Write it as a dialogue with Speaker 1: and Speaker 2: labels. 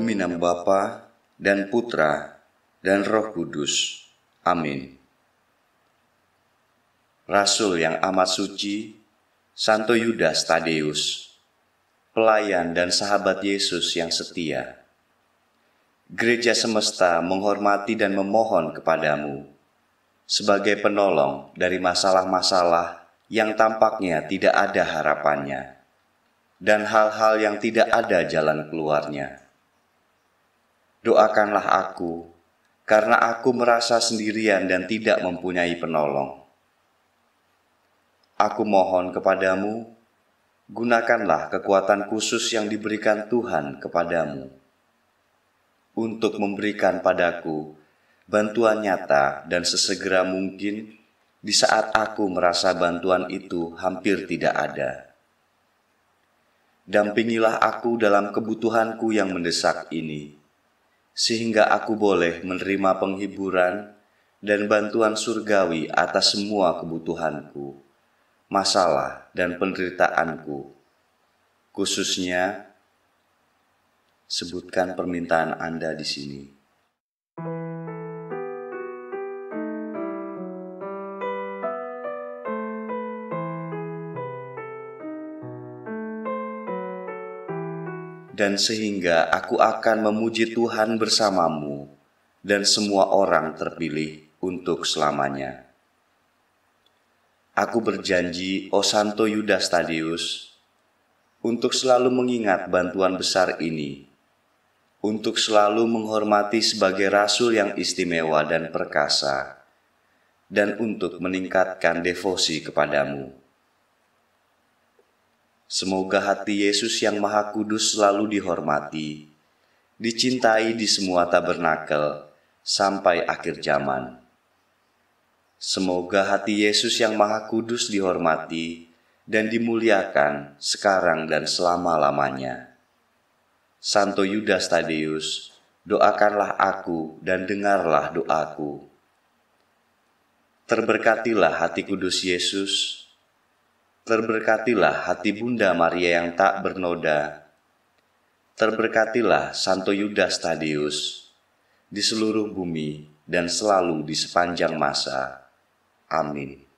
Speaker 1: demi nama Bapa dan Putra dan Roh Kudus. Amin. Rasul yang amat suci, Santo Yudas Tadeus, pelayan dan sahabat Yesus yang setia. Gereja semesta menghormati dan memohon kepadamu sebagai penolong dari masalah-masalah yang tampaknya tidak ada harapannya dan hal-hal yang tidak ada jalan keluarnya doakanlah aku, karena aku merasa sendirian dan tidak mempunyai penolong. Aku mohon kepadamu, gunakanlah kekuatan khusus yang diberikan Tuhan kepadamu untuk memberikan padaku bantuan nyata dan sesegera mungkin di saat aku merasa bantuan itu hampir tidak ada. Dampingilah aku dalam kebutuhanku yang mendesak ini sehingga aku boleh menerima penghiburan dan bantuan surgawi atas semua kebutuhanku, masalah, dan penderitaanku. Khususnya, sebutkan permintaan Anda di sini. dan sehingga aku akan memuji Tuhan bersamamu dan semua orang terpilih untuk selamanya. Aku berjanji, O Santo Yudas Tadius, untuk selalu mengingat bantuan besar ini, untuk selalu menghormati sebagai rasul yang istimewa dan perkasa, dan untuk meningkatkan devosi kepadamu. Semoga hati Yesus yang Maha Kudus selalu dihormati, dicintai di semua tabernakel sampai akhir zaman. Semoga hati Yesus yang Maha Kudus dihormati dan dimuliakan sekarang dan selama-lamanya. Santo Yudas Tadeus, doakanlah aku dan dengarlah doaku. Terberkatilah hati kudus Yesus, Terberkatilah hati Bunda Maria yang tak bernoda. Terberkatilah Santo Yudas Tadius di seluruh bumi dan selalu di sepanjang masa. Amin.